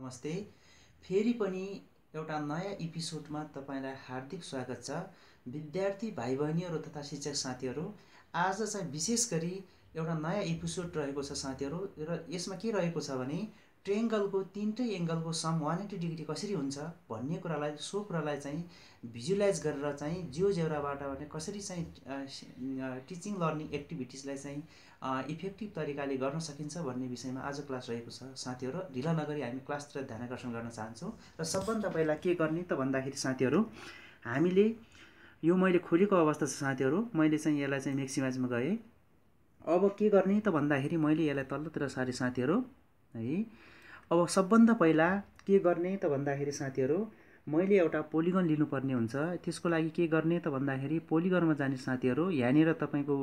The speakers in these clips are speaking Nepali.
नमस्ते फेरि पनि एउटा नयाँ एपिसोडमा तपाईँलाई हार्दिक स्वागत छ विद्यार्थी भाइ बहिनीहरू तथा शिक्षक साथीहरू आज चाहिँ विशेष गरी एउटा नयाँ एपिसोड रहेको छ साथीहरू र यसमा के रहेको छ भने ट्रेङ्गलको तिनटै एङ्गलको सम वान एट्टी डिग्री कसरी हुन्छ भन्ने कुरालाई सो कुरालाई चाहिँ भिजुलाइज गरेर चाहिँ जियो जेउराबाट भने कसरी चाहिँ टिचिङ लर्निङ एक्टिभिटिजलाई चाहिँ इफेक्टिभ तरिकाले गर्न सकिन्छ भन्ने विषयमा आज क्लास रहेको छ साथीहरू ढिला नगरी हामी क्लासतिर ध्यान आकर्षण गर्न चाहन्छौँ र सबभन्दा पहिला के गर्ने त भन्दाखेरि साथीहरू हामीले यो मैले खोलेको अवस्था छ साथीहरू मैले चाहिँ यसलाई चाहिँ म्याक्सिमाइजमा गएँ अब के गर्ने त भन्दाखेरि मैले यसलाई तल्लोतिर सारेँ साथीहरू है अब सबभन्दा पहिला के गर्ने त भन्दाखेरि साथीहरू मैले एउटा पोलिगन लिनुपर्ने हुन्छ त्यसको लागि के गर्ने त भन्दाखेरि पोलिगनमा जाने साथीहरू यहाँनिर तपाईँको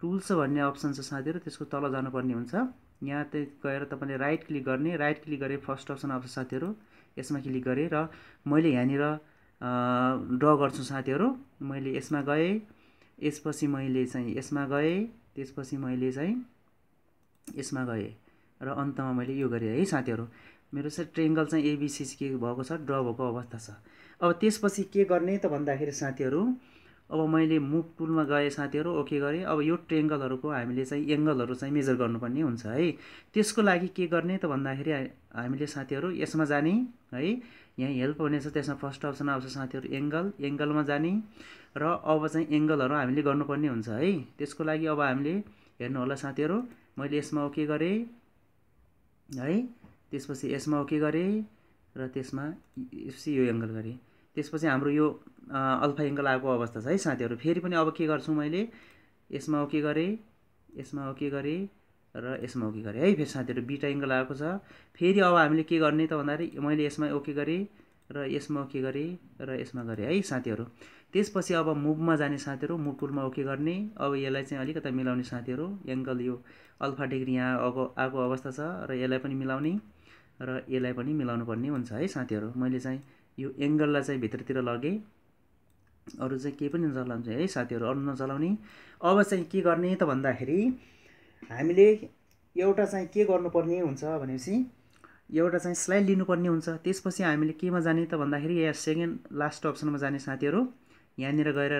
टुल्स भन्ने अप्सन छ साथीहरू त्यसको तल जानुपर्ने हुन्छ यहाँ त गएर तपाईँले राइट क्लिक गर्ने राइट क्लिक गरेँ फर्स्ट अप्सन आउँछ साथीहरू यसमा क्लिक गरेँ र मैले यहाँनिर ड्र गर्छु साथीहरू मैले यसमा गएँ यसपछि मैले चाहिँ यसमा गएँ त्यसपछि मैले चाहिँ यसमा गएँ र अन्तमा मैले यो गरेँ है साथीहरू मेरो चाहिँ ट्रेङ्गल चाहिँ एबिसिस के भएको छ ड्र भएको अवस्था छ अब त्यसपछि के गर्ने त भन्दाखेरि साथीहरू अब मैले मुभ टुलमा गएँ साथीहरू ओके गरेँ अब यो ट्रेङ्गलहरूको हामीले चाहिँ एङ्गलहरू चाहिँ मेजर गर्नुपर्ने हुन्छ है त्यसको लागि के गर्ने त भन्दाखेरि हामीले साथीहरू यसमा जाने है यहाँ हेल्प हुनेछ त्यसमा फर्स्ट अप्सन आउँछ साथीहरू एङ्गल एङ्गलमा जाने र अब चाहिँ एङ्गलहरू हामीले गर्नुपर्ने हुन्छ है त्यसको लागि अब हामीले हेर्नु होला साथीहरू मैले यसमा ओके गरेँ है त्यसपछि यसमा ओके गरेँ र त्यसमा यसपछि यो एङ्गल गरेँ त्यसपछि हाम्रो यो अल्फा एङ्गल आएको अवस्था छ है साथीहरू फेरि पनि अब के गर्छु मैले यसमा ओके गरेँ यसमा ओके गरेँ र यसमा ओके गरेँ है फेरि साथीहरू बिटा एङ्गल आएको छ फेरि अब हामीले के गर्ने त भन्दाखेरि मैले यसमा ओके गरेँ र यसमा ओके गरेँ र यसमा गरेँ है साथीहरू त्यसपछि अब मुभमा जाने साथीहरू मुभ टुलमा ओके गर्ने अब यसलाई चाहिँ अलिकता मिलाउने साथीहरू एङ्गल यो अल्फा डिग्री यहाँ अब आएको अवस्था छ र यसलाई पनि मिलाउने र यसलाई पनि मिलाउनु पर्ने हुन्छ है साथीहरू मैले चाहिँ यो एङ्गललाई चाहिँ भित्रतिर लगेँ अरू चाहिँ केही पनि नचलाउँछ है साथीहरू अरू नचलाउने अब चाहिँ के गर्ने त भन्दाखेरि हामीले एउटा चाहिँ के गर्नुपर्ने हुन्छ भनेपछि एउटा चाहिँ स्लाइड लिनुपर्ने हुन्छ त्यसपछि हामीले केमा जाने त भन्दाखेरि यहाँ सेकेन्ड लास्ट अप्सनमा जाने साथीहरू यहाँनिर गएर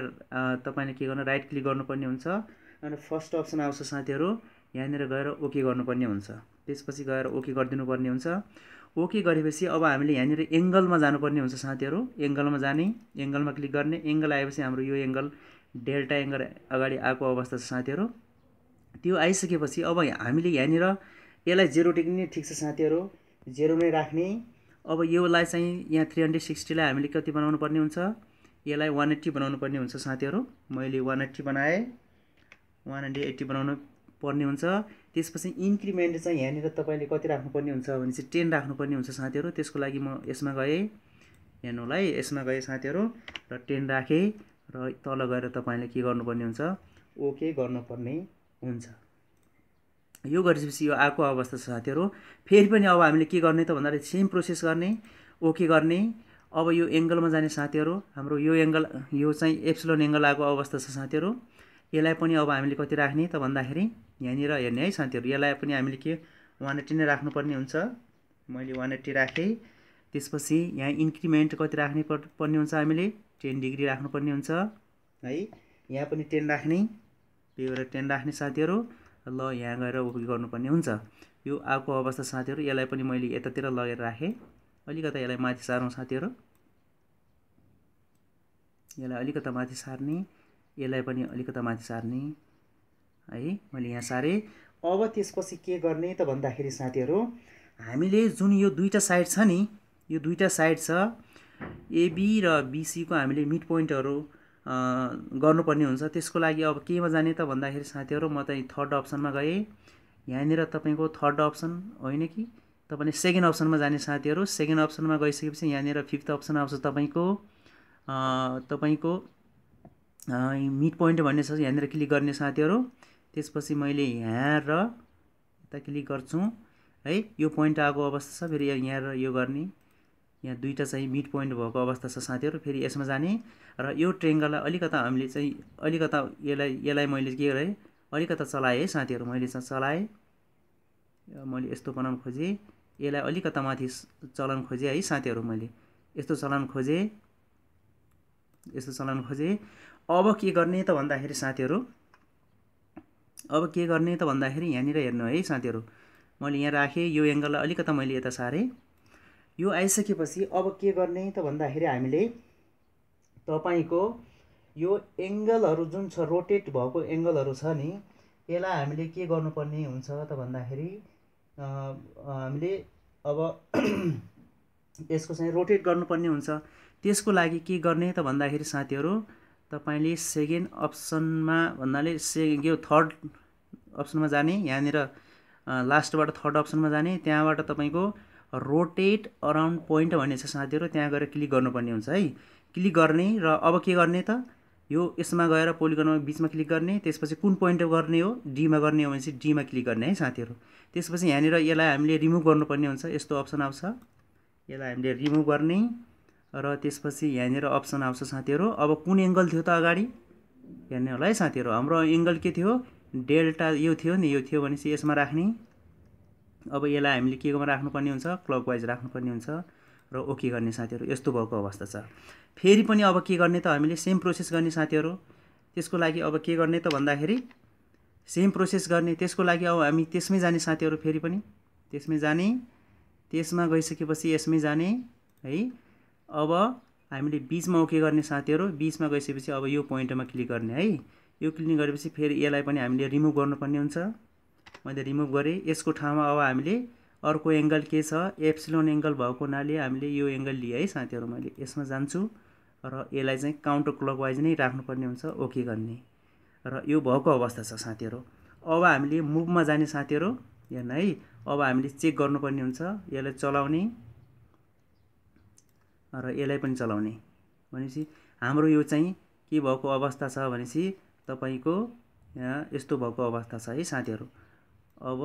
तपाईँले के गर्नु राइट क्लिक गर्नुपर्ने हुन्छ अनि फर्स्ट अप्सन आउँछ साथीहरू यहाँनिर गएर ओके गर्नुपर्ने हुन्छ त्यसपछि गएर ओके गरिदिनुपर्ने हुन्छ ओके गरेपछि अब हामीले यहाँनिर एङ्गलमा जानुपर्ने हुन्छ साथीहरू एङ्गलमा जाने एङ्गलमा क्लिक गर्ने एङ्गल आएपछि हाम्रो यो एङ्गल डेल्टा एङ्गल अगाडि आएको अवस्था छ साथीहरू त्यो आइसकेपछि अब हामीले यहाँनिर यसलाई जेरो टेक्ने ठिक छ साथीहरू जेरो नै राख्ने अब योलाई चाहिँ यहाँ थ्री हन्ड्रेड सिक्सटीलाई हामीले कति बनाउनु पर्ने हुन्छ यसलाई वान एट्टी बनाउनु पर्ने हुन्छ साथीहरू मैले वान एट्टी बनाएँ वान हन्ड्रेड एट्टी बनाउनु पर्ने हुन्छ त्यसपछि इन्क्रिमेन्ट चाहिँ यहाँनिर तपाईँले कति राख्नुपर्ने हुन्छ भने चाहिँ टेन राख्नुपर्ने हुन्छ साथीहरू त्यसको लागि म यसमा गएँ हेर्नुलाई यसमा गएँ साथीहरू र टेन राखेँ र तल गएर तपाईँले के गर्नुपर्ने हुन्छ ओके गर्नुपर्ने हुन्छ यो गरेपछि यो आएको अवस्था छ साथीहरू फेरि पनि अब हामीले के गर्ने त भन्दाखेरि सेम प्रोसेस गर्ने ओके गर्ने अब यो एङ्गलमा जाने साथीहरू हाम्रो यो एङ्गल यो चाहिँ एप्सलोन एङ्गल आएको अवस्था छ साथीहरू यसलाई पनि अब हामीले कति राख्ने त भन्दाखेरि यहाँनिर हेर्ने है साथीहरू यसलाई पनि हामीले के वान एट्टी नै राख्नुपर्ने हुन्छ मैले वान एट्टी राखेँ त्यसपछि यहाँ इन्क्रिमेन्ट कति राख्ने पर्ने हुन्छ हामीले टेन डिग्री राख्नुपर्ने हुन्छ है यहाँ पनि टेन राख्ने त्यही भएर टेन राख्ने साथीहरू ल यहाँ गएर उयो गर्नुपर्ने हुन्छ यो आएको अवस्था साथीहरू यसलाई पनि मैले यतातिर लगेर राखेँ अलिकता यसलाई माथि सारौँ साथीहरू यसलाई अलिकता माथि सार्ने यसलाई पनि अलिकता माथि सार्ने है मैले यहाँ सारेँ अब त्यसपछि के गर्ने त भन्दाखेरि साथीहरू हामीले जुन यो दुईवटा साइड छ नि यो दुईवटा साइड छ एबी र बिसीको हामीले मिड पोइन्टहरू गर्नुपर्ने हुन्छ त्यसको लागि अब केमा जाने त भन्दाखेरि साथीहरू म चाहिँ थर्ड अप्सनमा गएँ यहाँनिर तपाईँको थर्ड अप्सन होइन कि तपाईँले सेकेन्ड अप्सनमा जाने साथीहरू सेकेन्ड अप्सनमा गइसकेपछि यहाँनिर फिफ्थ अप्सन आउँछ तपाईँको तपाईँको मिड पोइन्ट भन्ने छ यहाँनिर क्लिक गर्ने साथीहरू त्यसपछि मैले यहाँ र यता क्लिक गर्छु है यो पोइन्ट आएको अवस्था छ फेरि यहाँ र यो गर्ने यहाँ दुईवटा चाहिँ मिड पोइन्ट भएको अवस्था छ साथीहरू फेरि यसमा जाने र यो ट्रेङ्गललाई अलिकता हामीले चाहिँ अलिकता यसलाई यसलाई मैले के गरेँ अलिकता चलाएँ है साथीहरू मैले चलाएँ मैले यस्तो बनाउनु खोजेँ यसलाई अलिकता माथि चलाउनु खोजेँ है साथीहरू मैले यस्तो चलाउनु खोजेँ यस्तो चलाउनु खोजेँ अब के गर्ने त भन्दाखेरि साथीहरू अब के गर्ने त भन्दाखेरि यहाँनिर हेर्नु है साथीहरू मैले यहाँ राखेँ यो एङ्गललाई अलिकता मैले यता सारेँ यो आइसकेपछि अब के गर्ने त भन्दाखेरि हामीले तपाईँको यो एङ्गलहरू जुन छ रोटेट भएको एङ्गलहरू छ नि यसलाई हामीले के गर्नुपर्ने हुन्छ त भन्दाखेरि हामीले अब यसको चाहिँ रोटेट गर्नुपर्ने हुन्छ त्यसको लागि के गर्ने त भन्दाखेरि साथीहरू तपाईँले सेकेन्ड अप्सनमा भन्नाले से यो थर्ड अप्सनमा जाने यहाँनिर लास्टबाट थर्ड अप्सनमा जाने त्यहाँबाट तपाईँको रोटेट अराउन्ड पोइन्ट भन्ने छ साथीहरू त्यहाँ गएर क्लिक गर्नुपर्ने हुन्छ है क्लिक गर्ने र अब के गर्ने त यो यसमा गएर पोलिगनमा बिचमा क्लिक गर्ने त्यसपछि कुन पोइन्ट गर्ने हो डीमा गर्ने हो भने चाहिँ डीमा क्लिक गर्ने है साथीहरू त्यसपछि यहाँनिर यसलाई हामीले रिमुभ गर्नुपर्ने हुन्छ यस्तो अप्सन आउँछ यसलाई हामीले रिमुभ गर्ने र त्यसपछि यहाँनिर अप्सन आउँछ साथीहरू अब कुन एङ्गल थियो त अगाडि हेर्ने होला है साथीहरू हाम्रो एङ्गल के थियो डेल्टा यो थियो नि यो थियो भने चाहिँ यसमा राख्ने अब यसलाई हामीले के केकोमा राख्नुपर्ने हुन्छ क्लक वाइज राख्नुपर्ने हुन्छ र ओके गर्ने साथीहरू यस्तो भएको अवस्था छ फेरि पनि अब के गर्ने त हामीले सेम प्रोसेस गर्ने साथीहरू त्यसको लागि अब के गर्ने त भन्दाखेरि सेम प्रोसेस गर्ने त्यसको लागि अब हामी त्यसमै जाने साथीहरू फेरि पनि त्यसमै जाने त्यसमा गइसकेपछि यसमै जाने है अब हामीले बिचमा ओके गर्ने साथीहरू बिचमा गइसकेपछि अब यो पोइन्टमा क्लिक गर्ने है यो क्लिक गरेपछि फेरि यसलाई पनि हामीले रिमुभ गर्नुपर्ने हुन्छ मैले रिमुभ गरेँ यसको ठाउँमा अब हामीले अर्को एङ्गल के छ एप्सिलोन एङ्गल भएको हुनाले हामीले यो एङ्गल लिएँ है साथीहरू मैले यसमा जान्छु र यसलाई चाहिँ काउन्टर क्लक वाइज नै राख्नुपर्ने हुन्छ ओके गर्ने र यो भएको अवस्था छ साथीहरू अब हामीले मुभमा जाने साथीहरू हेर्न है अब हामीले चेक गर्नुपर्ने हुन्छ यसलाई चलाउने र यसलाई पनि चलाउने भनेपछि हाम्रो यो चाहिँ के भएको अवस्था छ भनेपछि तपाईँको यस्तो भएको अवस्था छ है साथीहरू अब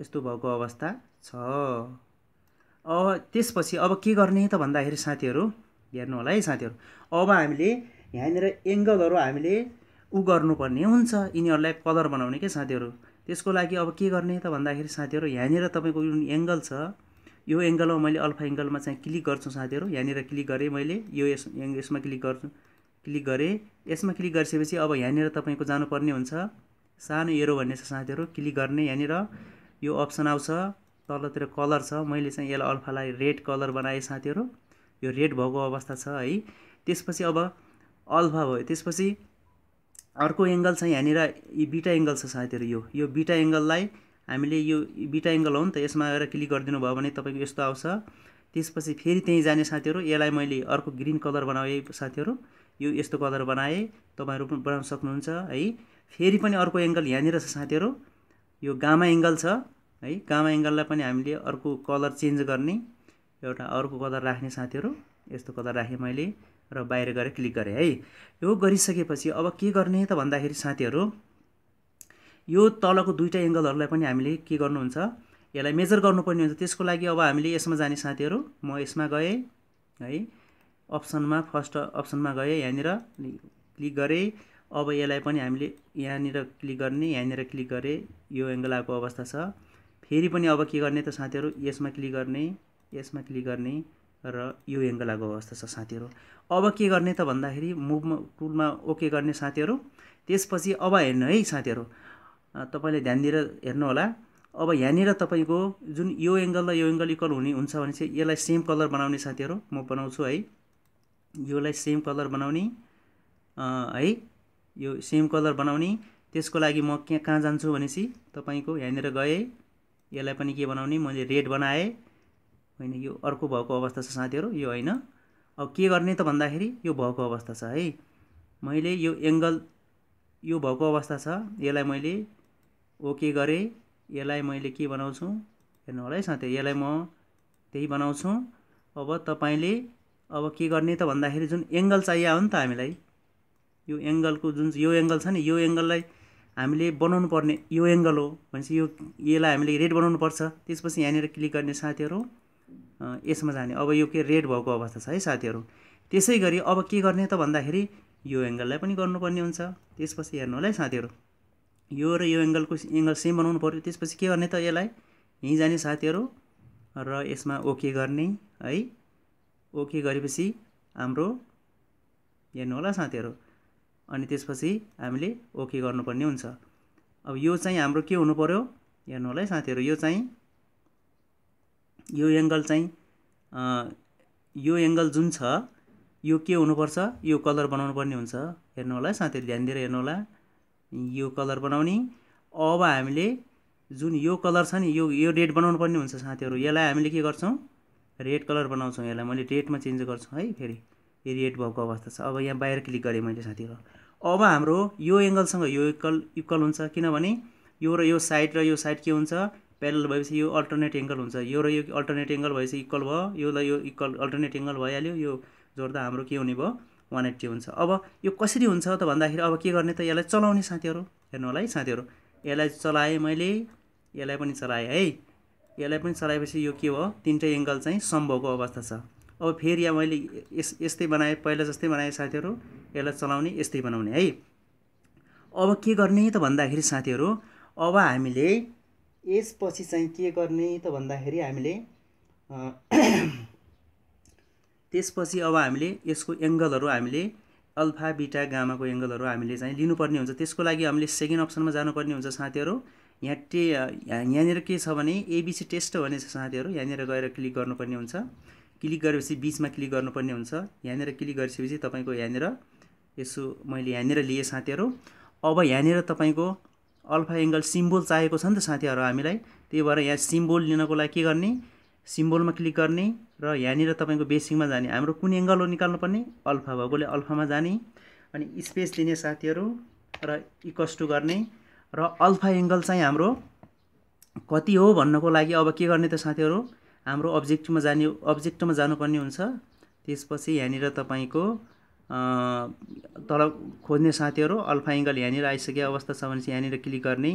यस्तो भएको अवस्था छ अब त्यसपछि अब के गर्ने त भन्दाखेरि साथीहरू हेर्नु होला है साथीहरू अब हामीले यहाँनिर एङ्गलहरू हामीले उ गर्नुपर्ने हुन्छ यिनीहरूलाई कलर बनाउने क्या साथीहरू त्यसको लागि अब के गर्ने त भन्दाखेरि साथीहरू यहाँनिर तपाईँको जुन एङ्गल छ यो एङ्गलमा मैले अल्फा एङ्गलमा चाहिँ क्लिक गर्छु साथीहरू यहाँनिर क्लिक गरेँ मैले यो यस यसमा क्लिक गर्छु क्लिक गरेँ यसमा क्लिक गरिसकेपछि अब यहाँनिर तपाईँको जानुपर्ने हुन्छ सानो एरो भन्ने छ साथीहरू क्लिक गर्ने यहाँनिर यो अप्सन आउँछ तलतिर कलर छ मैले चाहिँ यसलाई अल्फालाई रेड कलर बनाएँ साथीहरू यो रेड भएको अवस्था छ है त्यसपछि अब अल्फा भयो त्यसपछि अर्को एङ्गल चाहिँ यहाँनिर बिटा एङ्गल छ साथीहरू यो यो बिटा एङ्गललाई हामीले यो बिटा एङ्गल हो नि त यसमा आएर क्लिक गरिदिनु भयो भने तपाईँको यस्तो आउँछ त्यसपछि फेरि त्यहीँ जाने साथीहरू यसलाई मैले अर्को ग्रिन कलर बनाएँ साथीहरू यो यस्तो कलर बनाएँ तपाईँहरू पनि बनाउन सक्नुहुन्छ है फेरि पनि अर्को एङ्गल यहाँनिर छ साथीहरू यो गामा एङ्गल छ है गामा एङ्गललाई पनि हामीले अर्को कलर चेन्ज गर्ने एउटा अर्को कलर राख्ने साथीहरू यस्तो कलर राखेँ मैले र बाहिर गएर क्लिक गरेँ है यो गरिसकेपछि अब के गर्ने त भन्दाखेरि साथीहरू यो तलको दुईवटा एङ्गलहरूलाई पनि हामीले के गर्नुहुन्छ यसलाई मेजर गर्नुपर्ने हुन्छ त्यसको लागि अब हामीले यसमा जाने साथीहरू म यसमा गएँ है अप्सनमा फर्स्ट अप्सनमा गएँ यहाँनिर क्लिक गरेँ अब यसलाई पनि हामीले यहाँनिर क्लिक गर्ने यहाँनिर क्लिक गरेँ यो एङ्गल आएको अवस्था छ फेरि पनि अब के गर्ने त साथीहरू यसमा क्लिक गर्ने यसमा क्लिक गर्ने र यो एङ्गल आएको अवस्था छ साथीहरू अब के गर्ने त भन्दाखेरि मुभमा टुलमा ओके गर्ने साथीहरू त्यसपछि अब हेर्नु है साथीहरू तपाईँले ध्यान दिएर हेर्नुहोला अब यहाँनिर तपाईँको जुन यो एङ्गल र यो एङ्गल इक्वल हुने हुन्छ भने चाहिँ यसलाई सेम कलर बनाउने साथीहरू म बनाउँछु है योलाई सेम कलर बनाउने है यो सेम कलर बनाउने त्यसको लागि म कहाँ कहाँ जान्छु भनेपछि तपाईँको यहाँनिर गएँ यसलाई पनि के बनाउने मैले रेड बनाएँ होइन यो अर्को भएको अवस्था छ साथीहरू यो होइन अब के गर्ने त भन्दाखेरि यो भएको अवस्था छ है मैले यो एङ्गल यो भएको अवस्था छ यसलाई मैले ओके गरेँ यसलाई मैले के बनाउँछु हेर्नु होला है साथी यसलाई म त्यही बनाउँछु अब तपाईँले अब के गर्ने त भन्दाखेरि जुन एङ्गल चाहियो हो नि त हामीलाई यो एङ्गलको जुन यो एङ्गल छ नि यो एङ्गललाई हामीले बनाउनु पर्ने यो एङ्गल हो भनेपछि यो यसलाई हामीले रेड बनाउनु पर्छ त्यसपछि यहाँनिर क्लिक गर्ने साथीहरू यसमा जाने अब यो के रेड भएको अवस्था छ है साथीहरू त्यसै गरी अब के गर्ने त भन्दाखेरि यो एङ्गललाई पनि गर्नुपर्ने हुन्छ त्यसपछि हेर्नु होला है साथीहरू यो र यो एङ्गलको एङ्गल सेम बनाउनु पऱ्यो त्यसपछि के गर्ने त यसलाई यहीँ जाने साथीहरू र यसमा ओके गर्ने है ओके गरेपछि हाम्रो हेर्नु होला साथीहरू अनि त्यसपछि हामीले ओके गर्नुपर्ने हुन्छ अब यो चाहिँ हाम्रो के हुनु पऱ्यो हेर्नु होला है साथीहरू यो चाहिँ यो एङ्गल चाहिँ यो एङ्गल जुन छ यो के हुनुपर्छ यो कलर बनाउनु पर्ने हुन्छ हेर्नु होला है साथीहरू ध्यान दिएर हेर्नु होला यो कलर बनाउने अब हामीले जुन यो कलर छ नि यो यो रेड बनाउनु पर्ने हुन्छ साथीहरू यसलाई हामीले के गर्छौँ रेड कलर बनाउँछौँ यसलाई मैले रेडमा चेन्ज गर्छु है फेरि यो रेड भएको अवस्था छ अब यहाँ बाहिर क्लिक गरेँ मैले साथीहरू अब हाम्रो यो एङ्गलसँग यो इक्वल इक्वल हुन्छ किनभने यो र यो साइड र यो साइड के हुन्छ प्यारल भएपछि यो अल्टरनेट एङ्गल हुन्छ यो र यो अल्टरनेट एङ्गल भएपछि इक्वल भयो यो र यो इक्वल अल्टरनेट एङ्गल भइहाल्यो यो जोड्दा हाम्रो के हुने भयो वान एट्टी हुन्छ अब यो कसरी हुन्छ त भन्दाखेरि अब के गर्ने त यसलाई चलाउने साथीहरू हेर्नु होला है साथीहरू यसलाई चलाएँ मैले यसलाई पनि चलाएँ है यसलाई पनि चलाएपछि यो के हो तिनटै एङ्गल चाहिँ सम्भवको अवस्था छ अब फेरि यहाँ मैले यस यस्तै बनाएँ पहिला जस्तै बनाएँ साथीहरू यसलाई चलाउने यस्तै बनाउने है अब के गर्ने त भन्दाखेरि साथीहरू अब हामीले यसपछि चाहिँ के गर्ने त भन्दाखेरि हामीले त्यसपछि अब हामीले यसको एङ्गलहरू हामीले अल्फा बिटा गामाको एङ्गलहरू हामीले चाहिँ लिनुपर्ने हुन्छ त्यसको लागि हामीले सेकेन्ड अप्सनमा जानुपर्ने हुन्छ साथीहरू यहाँ टे यहाँनिर के छ भने एबिसी टेस्ट हो भने साथीहरू यहाँनिर गएर क्लिक गर्नुपर्ने हुन्छ क्लिक गरेपछि बिचमा क्लिक गर्नुपर्ने हुन्छ यहाँनिर क्लिक गरिसकेपछि तपाईँको यहाँनिर यसो मैले यहाँनिर लिएँ साथीहरू अब यहाँनिर तपाईँको अल्फा एङ्गल सिम्बोल चाहिएको छ नि त साथीहरू हामीलाई त्यही भएर यहाँ सिम्बोल लिनको लागि के गर्ने सिम्बोलमा क्लिक गर्ने र यहाँनिर तपाईँको बेसिकमा जाने हाम्रो कुन एङ्गल हो निकाल्नुपर्ने अल्फा भएकोले अल्फामा जाने अनि स्पेस लिने साथीहरू र इकस्टु गर्ने र अल्फा एङ्गल चाहिँ हाम्रो कति हो भन्नको लागि अब के गर्ने त साथीहरू हाम्रो अब्जेक्टमा जाने अब्जेक्टमा जानुपर्ने हुन्छ त्यसपछि यहाँनिर तपाईँको तल खोज्ने साथीहरू अल्फा एङ्गल यहाँनिर आइसकेको अवस्था छ भने चाहिँ यहाँनिर क्लिक गर्ने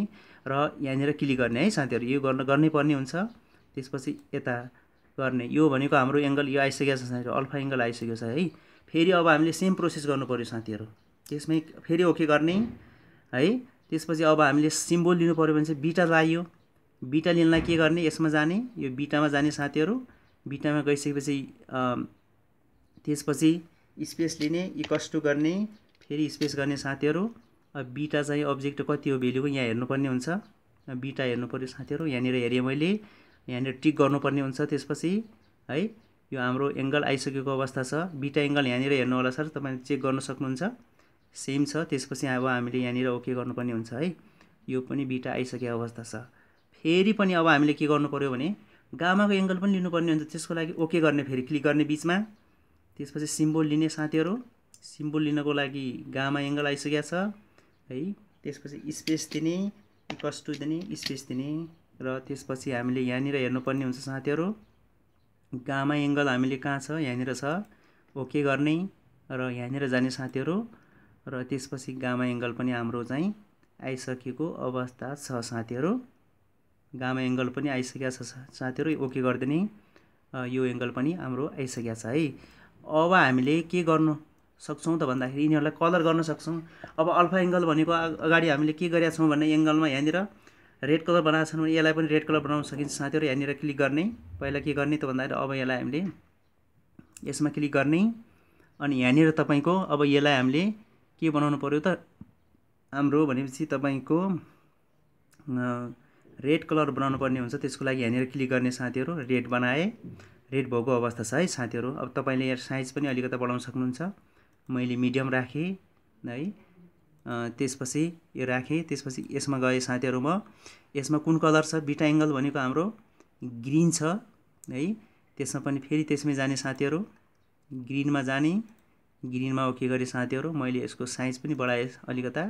र यहाँनिर क्लिक गर्ने है साथीहरू यो गर्न गर्नै पर्ने हुन्छ त्यसपछि यता गर्ने यो भनेको हाम्रो एङ्गल यो आइसकेको छ साथीहरू अल्फा एङ्गल आइसकेको छ है फेरि अब हामीले सेम प्रोसेस गर्नु पऱ्यो साथीहरू त्यसमै फेरि ओके गर्ने है त्यसपछि अब हामीले सिम्बोल लिनु पऱ्यो भने चाहिँ बिटा चाहियो बिटा लिनलाई के गर्ने यसमा जाने यो बिटामा जाने साथीहरू बिटामा गइसकेपछि त्यसपछि स्पेस लिने इक्वस टु गर्ने फेरि स्पेस गर्ने साथीहरू बिटा चाहिँ अब्जेक्ट कति हो भेल्युको यहाँ हेर्नुपर्ने हुन्छ बिटा हेर्नु पऱ्यो साथीहरू यहाँनिर हेरेँ मैले यहाँनिर टिक गर्नुपर्ने हुन्छ त्यसपछि है यो हाम्रो एङ्गल आइसकेको अवस्था छ बिटा एङ्गल यहाँनिर हेर्नु होला सर तपाईँले चेक गर्न सक्नुहुन्छ सेम छ त्यसपछि अब हामीले यहाँनिर ओके गर्नुपर्ने हुन्छ है यो पनि बिटा आइसकेको अवस्था छ फेरि पनि अब हामीले के गर्नु पऱ्यो भने गामाको एङ्गल पनि लिनुपर्ने हुन्छ त्यसको लागि ओके गर्ने फेरि क्लिक गर्ने बिचमा त्यसपछि सिम्बोल लिने साथीहरू सिम्बोल लिनको लागि गामा एङ्गल आइसकेको छ है त्यसपछि स्पेस दिने इक्वस टु दिने स्पेस दिने र त्यसपछि हामीले यहाँनिर हेर्नुपर्ने हुन्छ साथीहरू गामा एङ्गल हामीले कहाँ छ यहाँनिर छ ओके गर्ने र यहाँनिर जाने साथीहरू र त्यसपछि गामा एङ्गल पनि हाम्रो चाहिँ आइसकेको अवस्था छ साथीहरू गामा एङ्गल पनि आइसकेको छ साथीहरू ओके गरिदिने यो एङ्गल पनि हाम्रो आइसकेको छ है अब हामीले के गर्नु सक्छौँ त भन्दाखेरि यिनीहरूलाई कलर गर्न सक्छौँ अब अल्फा एङ्गल भनेको अगाडि हामीले के गरेका छौँ भने एङ्गलमा यहाँनिर रेड कलर बनाएको छन् भने यसलाई पनि रेड कलर बनाउन सकिन्छ साथीहरू यहाँनिर क्लिक गर्ने पहिला के गर्ने त भन्दाखेरि अब यसलाई हामीले यसमा क्लिक गर्ने अनि यहाँनिर तपाईँको अब यसलाई हामीले के बनाउनु पऱ्यो त हाम्रो भनेपछि तपाईँको रेड कलर बनाउनु पर्ने हुन्छ त्यसको लागि यहाँनिर क्लिक गर्ने साथीहरू रेड बनाए रेड भएको अवस्था छ है साथीहरू अब तपाईँले यहाँ साइज पनि अलिकति बढाउन सक्नुहुन्छ मैले मिडियम राखेँ है त्यसपछि यो राखेँ त्यसपछि यसमा गएँ साथीहरू म यसमा कुन कलर छ बिटा एङ्गल भनेको हाम्रो ग्रिन छ है त्यसमा पनि फेरि त्यसमै जाने साथीहरू ग्रिनमा जाने ग्रिनमा ओके गरेँ साथीहरू मैले यसको साइज पनि बढाएँ अलिकता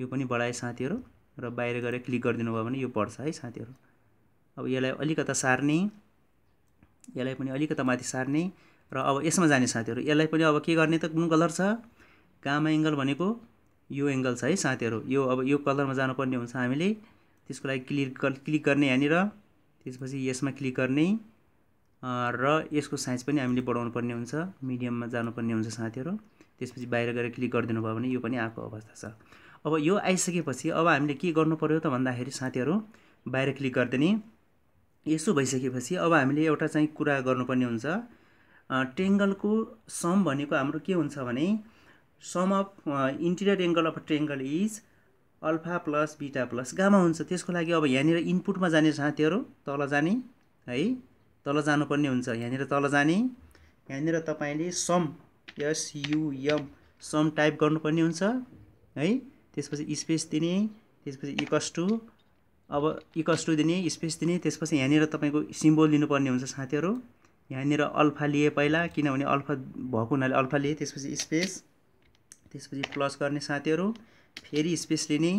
यो पनि बढाएँ साथीहरू र बाहिर गएर क्लिक गरिदिनु भयो भने यो पढ्छ है साथीहरू अब यसलाई अलिकता सार्ने यसलाई पनि अलिकता माथि सार्ने र अब यसमा जाने साथीहरू यसलाई पनि अब के गर्ने त कुन कलर छ गामा एङ्गल भनेको यो एङ्गल छ है साथीहरू यो अब यो कलरमा जानुपर्ने हुन्छ हामीले त्यसको लागि क्लिक क्लिक गर्ने यहाँनिर त्यसपछि यसमा क्लिक गर्ने र यसको साइज पनि हामीले बढाउनु पर्ने हुन्छ मिडियममा जानुपर्ने हुन्छ साथीहरू त्यसपछि बाहिर गएर क्लिक गरिदिनु भयो भने यो पनि आएको अवस्था छ अब यो आइसकेपछि अब हामीले के गर्नु पऱ्यो त भन्दाखेरि साथीहरू बाहिर क्लिक गरिदिने यसो भइसकेपछि अब हामीले एउटा चाहिँ कुरा गर्नुपर्ने हुन्छ ट्रेङ्गलको सम भनेको हाम्रो के हुन्छ भने sum of interior angle of triangle is alpha plus beta plus gamma हुन्छ त्यसको लागि अब यहाँनिर इनपुटमा जाने साथीहरू तल जाने है तल जानुपर्ने हुन्छ यहाँनिर तल जाने यहाँनिर तपाईँले सम एसयुएम सम टाइप गर्नुपर्ने हुन्छ है त्यसपछि स्पेस दिने त्यसपछि इक्स टू अब इक्स टू दिने स्पेस दिने त्यसपछि यहाँनिर तपाईँको सिम्बोल लिनुपर्ने हुन्छ साथीहरू यहाँनिर अल्फा लिए पहिला किनभने अल्फा भएको हुनाले अल्फा लिएँ त्यसपछि स्पेस त्यसपछि प्लस गर्ने साथीहरू फेरि स्पेस लिने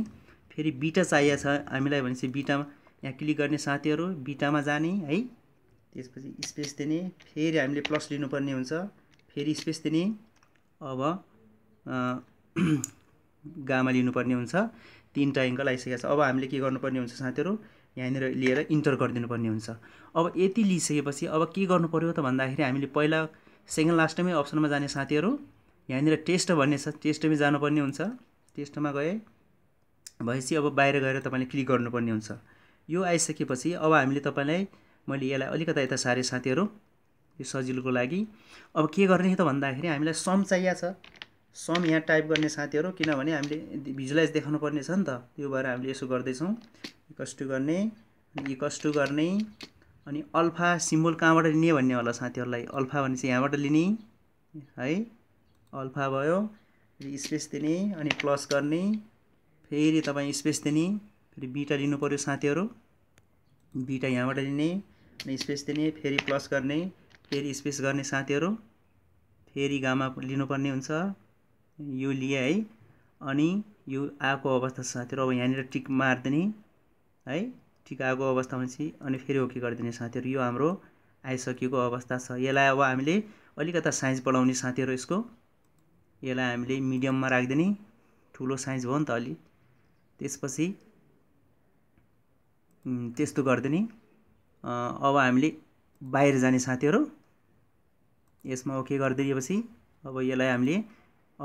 फेरि बिटा चाहिएको छ हामीलाई भनेपछि बिटामा यहाँ क्लिक गर्ने साथीहरू बिटामा जाने है त्यसपछि स्पेस दिने फेरि हामीले प्लस लिनुपर्ने हुन्छ फेरि स्पेस दिने अब गामा लिनुपर्ने हुन्छ तिनवटा एङ्गल आइसकेको छ अब हामीले के गर्नुपर्ने हुन्छ साथीहरू यहाँनिर लिएर इन्टर गरिदिनुपर्ने हुन्छ अब यति लिइसकेपछि अब के गर्नु पऱ्यो त भन्दाखेरि हामीले पहिला सेकेन्ड लास्टमै अप्सनमा जाने साथीहरू यहाँनिर टेस्ट भन्ने छ टेस्टमै जानुपर्ने हुन्छ टेस्टमा गए भएपछि अब बाहिर गएर तपाईँले क्लिक गर्नुपर्ने हुन्छ यो आइसकेपछि अब हामीले तपाईँलाई मैले यसलाई अलिकता यता सारे साथीहरू यो सजिलोको लागि अब के गर्ने त भन्दाखेरि हामीलाई सम चाहिएको छ सम यहाँ टाइप गर्ने साथीहरू किनभने हामीले भिजुलाइज देखाउनु पर्ने छ नि त त्यो भएर हामीले यसो गर्दैछौँ इकस्टु e गर्ने इकस्टु e गर्ने अनि अल्फा सिम्बोल कहाँबाट लिने भन्ने होला साथीहरूलाई अल्फा भने चाहिँ यहाँबाट लिने है अल्फा भयो स्पेस दिने अनि प्लस गर्ने फेरि तपाईँ स्पेस दिने फेरि बिटा लिनु पऱ्यो साथीहरू बिटा यहाँबाट लिने स्पेस दिने फेरि प्लस गर्ने फेरि स्पेस गर्ने साथीहरू फेरि गामा लिनुपर्ने हुन्छ यो लिए है अनि यो आएको अवस्था साथीहरू अब यहाँनिर टिक मारिदिने है टिक आएको अवस्थामा चाहिँ अनि फेरि ओके गरिदिने साथीहरू यो हाम्रो आइसकेको अवस्था छ यसलाई अब हामीले अलिकता साइज बढाउने साथीहरू यसको यसलाई हामीले मिडियममा राखिदिने ठुलो साइज भयो नि त अलि त्यसपछि त्यस्तो गरिदिने अब हामीले बाहिर जाने साथीहरू यसमा ओके गरिदिएपछि अब यसलाई हामीले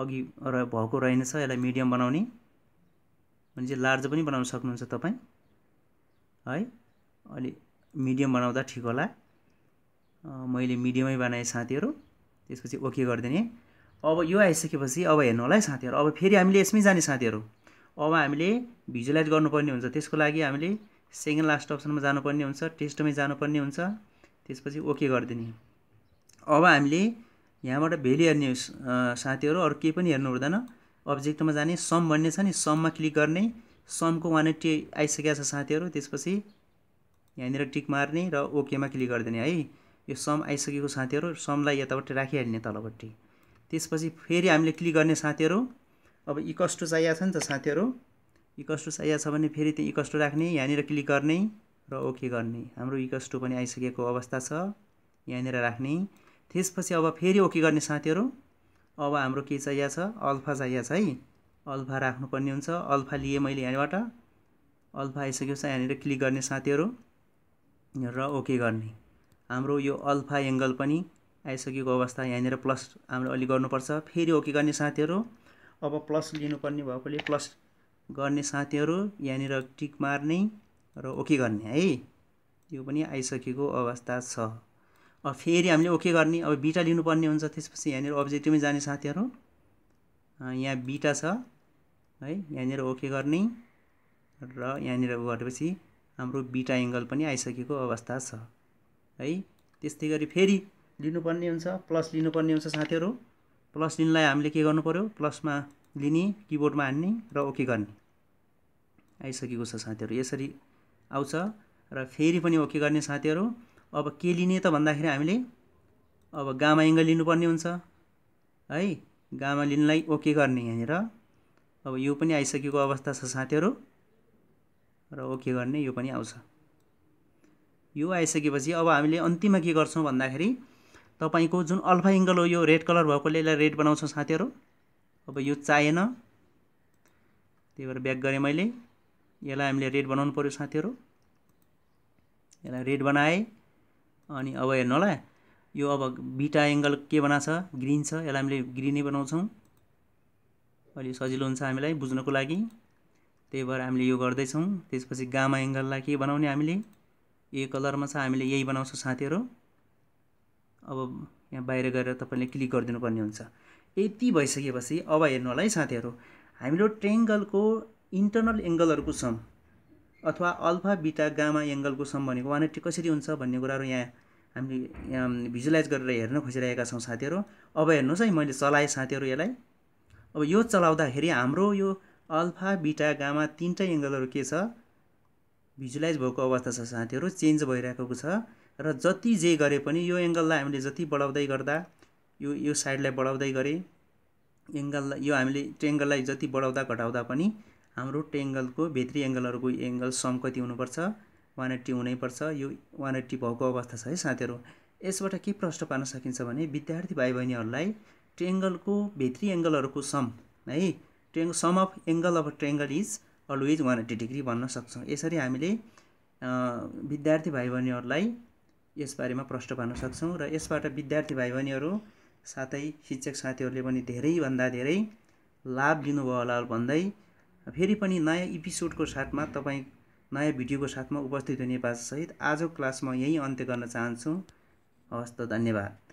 अघि र भएको रहेनछ यसलाई मिडियम बनाउने भने चाहिँ लार्ज पनि बनाउन सक्नुहुन्छ तपाईँ है अलि मिडियम बनाउँदा ठिक होला मैले मिडियमै बनाएँ साथीहरू त्यसपछि ओके गरिदिने अब यो आइसकेपछि अब हेर्नु होला है साथीहरू अब फेरि हामीले यसमै जाने साथीहरू अब हामीले भिजुलाइज गर्नुपर्ने हुन्छ त्यसको लागि हामीले सेकेन्ड लास्ट अप्सनमा जानुपर्ने हुन्छ टेस्टमै जानुपर्ने हुन्छ त्यसपछि ओके गरिदिने अब हामीले यहाँबाट भेल्यु हेर्ने साथीहरू अरू केही पनि हेर्नु हुँदैन अब्जेक्टमा जाने सम भन्ने छ नि सममा क्लिक गर्ने समको वान एट्टी आइसकेको छ साथीहरू त्यसपछि यहाँनिर टिक मार्ने र ओकेमा क्लिक गरिदिने है यो सम आइसकेको साथीहरू समलाई यतापट्टि राखिहाल्ने तलपट्टि त्यसपछि फेरि हामीले क्लिक गर्ने साथीहरू अब इकस्टो चाहिएको छ नि त साथीहरू इकस्टो चाहिएको छ भने फेरि त्यहाँ इकस्टो राख्ने यहाँनिर क्लिक गर्ने र ओके गर्ने हाम्रो इकस्टो पनि आइसकेको अवस्था छ यहाँनिर राख्ने त्यसपछि अब फेरि ओके गर्ने साथीहरू अब हाम्रो के चाहिएको छ अल्फा चाहिएको छ है अल्फा राख्नुपर्ने हुन्छ अल्फा लिएँ मैले यहाँबाट अल्फा आइसकेको छ यहाँनिर क्लिक गर्ने साथीहरू र ओके गर्ने हाम्रो यो अल्फा एङ्गल पनि आइसकेको अवस्था यहाँनिर प्लस हाम्रो अलि गर्नुपर्छ फेरि ओके गर्ने साथीहरू अब प्लस लिनुपर्ने भएकोले प्लस गर्ने साथीहरू यहाँनिर टिक मार्ने र ओके गर्ने है यो पनि आइसकेको अवस्था छ अब फेरि हामीले ओके गर्ने अब बिटा लिनुपर्ने हुन्छ त्यसपछि यहाँनिर अब्जेक्टिभमै जाने साथीहरू यहाँ बिटा छ है यहाँनिर ओके गर्ने र यहाँनिर गरेपछि हाम्रो बिटा एङ्गल पनि आइसकेको अवस्था छ है त्यस्तै गरी फेरि लिनुपर्ने हुन्छ प्लस लिनुपर्ने हुन्छ साथीहरू प्लस लिनलाई हामीले के गर्नु पऱ्यो प्लसमा लिने किबोर्डमा हान्ने र ओके गर्ने आइसकेको छ साथीहरू यसरी आउँछ र फेरि पनि ओके गर्ने साथीहरू अब के लिने त भन्दाखेरि हामीले अब गामा एङ्गल लिनुपर्ने हुन्छ है गामा लिनलाई ओके गर्ने यहाँनिर अब यो पनि आइसकेको अवस्था छ साथीहरू र ओके गर्ने यो पनि आउँछ यो आइसकेपछि अब हामीले अन्तिममा के गर्छौँ भन्दाखेरि तपाईँको जुन अल्फा एङ्गल हो यो रेड कलर भएकोले यसलाई रेड बनाउँछौँ साथीहरू अब यो चाहिएन त्यही भएर ब्याक गरेँ मैले यसलाई हामीले रेड बनाउनु पऱ्यो साथीहरू यसलाई रेड बनाएँ अनि अब हेर्नु होला यो अब बिटा एङ्गल के बनाएको छ ग्रिन छ यसलाई हामीले ग्रिनै बनाउँछौँ अलि सजिलो हुन्छ हामीलाई बुझ्नको लागि त्यही भएर हामीले यो गर्दैछौँ त्यसपछि गामा एङ्गललाई के बनाउने हामीले यही कलरमा छ हामीले यही बनाउँछौँ साथीहरू अब यहाँ बाहिर गएर तपाईँले क्लिक पर्ने हुन्छ यति भइसकेपछि अब हेर्नु होला है साथीहरू हाम्रो ट्रेङ्गलको इन्टर्नल एङ्गलहरूको सम अथवा अल्फा बिटा गामा एङ्गलको सम भनेको वान एट्टी कसरी हुन्छ भन्ने कुराहरू यहाँ हामीले भिजुलाइज गरेर हेर्न खोजिरहेका छौँ साथीहरू अब हेर्नुहोस् है मैले चलाएँ साथीहरू यसलाई अब यो चलाउँदाखेरि हाम्रो यो अल्फा बिटा गामा तिनवटै एङ्गलहरू के छ भिजुलाइज भएको अवस्था छ साथीहरू चेन्ज भइरहेको छ र जति जे गरे पनि यो एङ्गललाई हामीले जति बढाउँदै गर्दा यो यो साइडलाई बढाउँदै गरेँ एङ्गललाई यो हामीले ट्रेङ्गललाई जति बढाउँदा घटाउँदा पनि हाम्रो ट्रेङ्गलको भित्री एङ्गलहरूको एङ्गल सम कति हुनुपर्छ वान एट्टी हुनैपर्छ यो वान एट्टी भएको अवस्था छ है साथीहरू यसबाट के प्रश्न पार्न सकिन्छ भने विद्यार्थी भाइ बहिनीहरूलाई ट्रेङ्गलको भित्री एङ्गलहरूको सम है ट्रेङ sum of angle of triangle is always one eighty degree भन्न सक्छौँ यसरी हामीले विद्यार्थी भाइ बहिनीहरूलाई यसबारेमा प्रश्न पार्न सक्छौँ र यसबाट विद्यार्थी भाइ बहिनीहरू साथै शिक्षक साथीहरूले पनि धेरैभन्दा धेरै लाभ लिनुभयो होला भन्दै फेरि पनि नयाँ एपिसोडको साथमा तपाईँ नयाँ भिडियोको साथमा उपस्थित हुने सहित, आजको क्लास म यहीँ अन्त्य गर्न चाहन्छु हवस् त धन्यवाद